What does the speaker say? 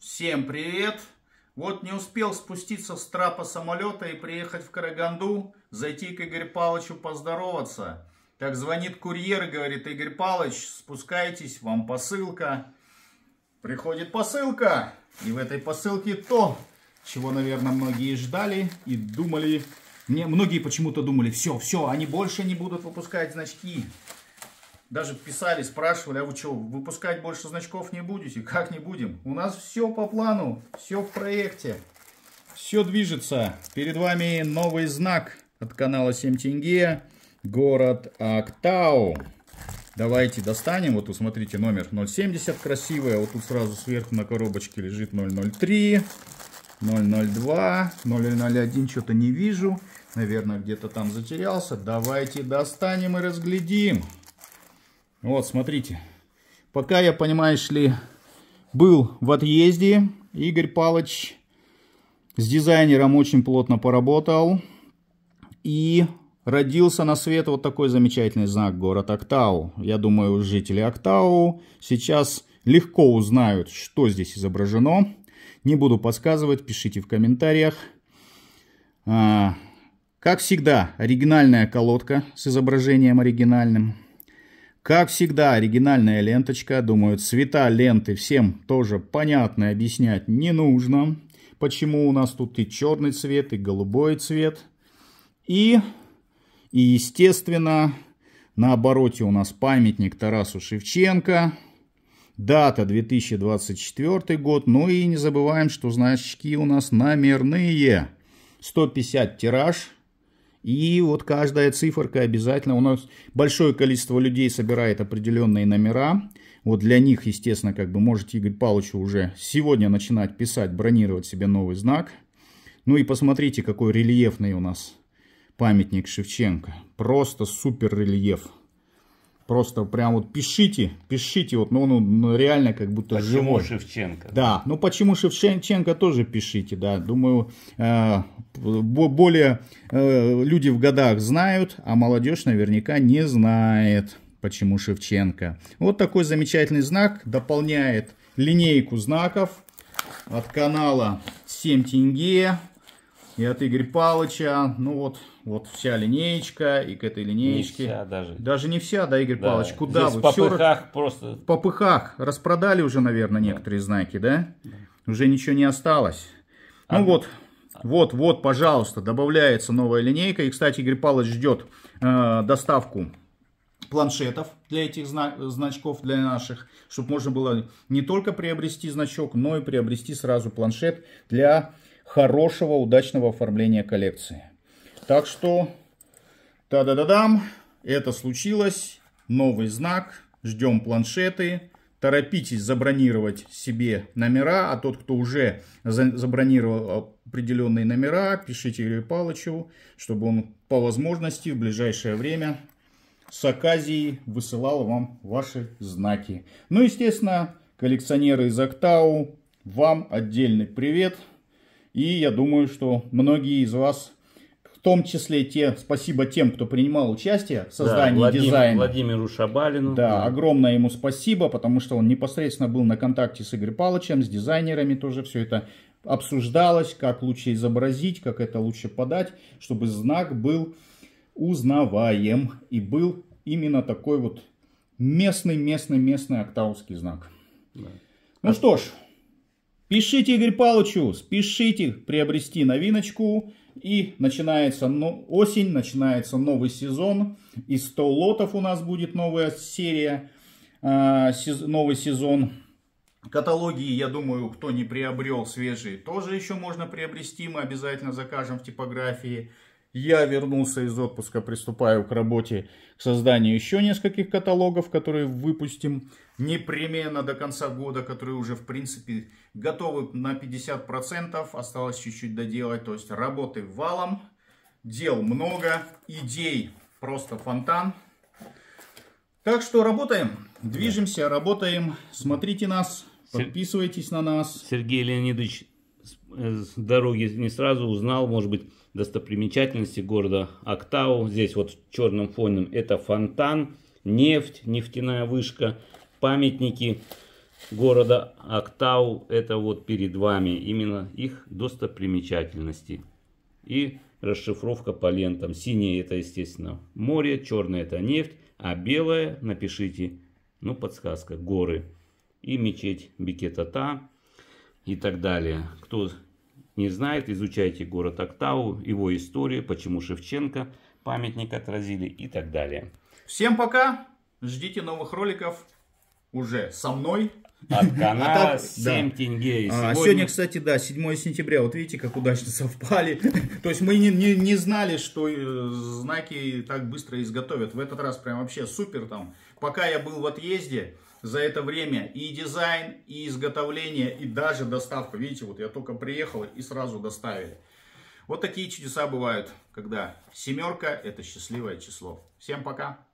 Всем привет! Вот не успел спуститься с трапа самолета и приехать в Караганду, зайти к Игорь Палычу поздороваться. Так звонит курьер и говорит, Игорь Палыч, спускайтесь, вам посылка. Приходит посылка, и в этой посылке то, чего, наверное, многие ждали и думали. Мне, многие почему-то думали, все, все, они больше не будут выпускать значки даже писали, спрашивали, а вы что, выпускать больше значков не будете? Как не будем? У нас все по плану, все в проекте. Все движется. Перед вами новый знак от канала 7 тенге. Город Актау. Давайте достанем. Вот тут смотрите номер 070 красивая. Вот тут сразу сверху на коробочке лежит 003, 002, 001 что-то не вижу. Наверное где-то там затерялся. Давайте достанем и разглядим. Вот, смотрите. Пока я, понимаешь ли, был в отъезде, Игорь Палыч с дизайнером очень плотно поработал. И родился на свет вот такой замечательный знак город Октау. Я думаю, жители Октау сейчас легко узнают, что здесь изображено. Не буду подсказывать, пишите в комментариях. А, как всегда, оригинальная колодка с изображением оригинальным. Как всегда, оригинальная ленточка. Думаю, цвета ленты всем тоже понятно, объяснять не нужно. Почему у нас тут и черный цвет, и голубой цвет. И, и естественно, на обороте у нас памятник Тарасу Шевченко. Дата 2024 год. Ну и не забываем, что значки у нас номерные. 150 тираж. И вот каждая циферка обязательно, у нас большое количество людей собирает определенные номера, вот для них, естественно, как бы можете Игорь Павловичу уже сегодня начинать писать, бронировать себе новый знак. Ну и посмотрите, какой рельефный у нас памятник Шевченко, просто супер рельеф. Просто прям вот пишите, пишите, вот, ну, ну, ну реально как будто почему живой. Почему Шевченко? Да, ну почему Шевченко тоже пишите, да. Думаю, э, более э, люди в годах знают, а молодежь наверняка не знает, почему Шевченко. Вот такой замечательный знак дополняет линейку знаков от канала 7 тенге и от Игоря Палыча, ну вот, вот вся линеечка, и к этой линеечке. Не вся даже. Даже не вся, да, Игорь да. Палыч, куда Здесь вы? В попыхах Все... просто. В попыхах, распродали уже, наверное, да. некоторые знаки, да? да? Уже ничего не осталось. Ну а... Ну вот, вот, вот, пожалуйста, добавляется новая линейка, и, кстати, Игорь Палыч ждет э, доставку планшетов для этих значков, для наших, чтобы можно было не только приобрести значок, но и приобрести сразу планшет для хорошего, удачного оформления коллекции. Так что, та-да-да-дам, это случилось. Новый знак. Ждем планшеты. Торопитесь забронировать себе номера, а тот, кто уже забронировал определенные номера, пишите Илью Палычу, чтобы он по возможности в ближайшее время с Аказией высылал вам ваши знаки. Ну, естественно, коллекционеры из Октау, вам отдельный привет – и я думаю, что многие из вас, в том числе те, спасибо тем, кто принимал участие в создании да, Владимир, дизайна. Владимиру Шабалину. Да, огромное ему спасибо, потому что он непосредственно был на контакте с Игорем Палычем, с дизайнерами тоже все это обсуждалось, как лучше изобразить, как это лучше подать, чтобы знак был узнаваем и был именно такой вот местный, местный, местный октаусский знак. Да. Ну а... что ж, Пишите, Игорь Павловичу, спешите приобрести новиночку. И начинается но... Ну, осень, начинается новый сезон. Из 100 лотов у нас будет новая серия, э, сез... новый сезон. Каталоги, я думаю, кто не приобрел свежие, тоже еще можно приобрести. Мы обязательно закажем в типографии. Я вернулся из отпуска, приступаю к работе, к созданию еще нескольких каталогов, которые выпустим непременно до конца года, которые уже, в принципе, готовы на 50%. Осталось чуть-чуть доделать, то есть работы валом, дел много, идей просто фонтан. Так что работаем, движемся, работаем, смотрите нас, подписывайтесь на нас. Сергей Леонидович Э, с дороги не сразу узнал, может быть, достопримечательности города Октау. Здесь вот черным фоном это фонтан, нефть, нефтяная вышка, памятники города Октау. Это вот перед вами именно их достопримечательности. И расшифровка по лентам. Синее это, естественно, море, черное это нефть, а белое, напишите, ну подсказка, горы. И мечеть Бикетата и так далее. Кто не знает, изучайте город Октаву, его историю, почему Шевченко памятник отразили и так далее. Всем пока! Ждите новых роликов уже со мной. От а канала 7 тенге. А, сегодня... сегодня, кстати, да, 7 сентября. Вот видите, как удачно совпали. То есть мы не, не знали, что э, знаки так быстро изготовят. В этот раз прям вообще супер там. Пока я был в отъезде, за это время и дизайн, и изготовление, и даже доставка. Видите, вот я только приехал и сразу доставили. Вот такие чудеса бывают, когда семерка это счастливое число. Всем пока!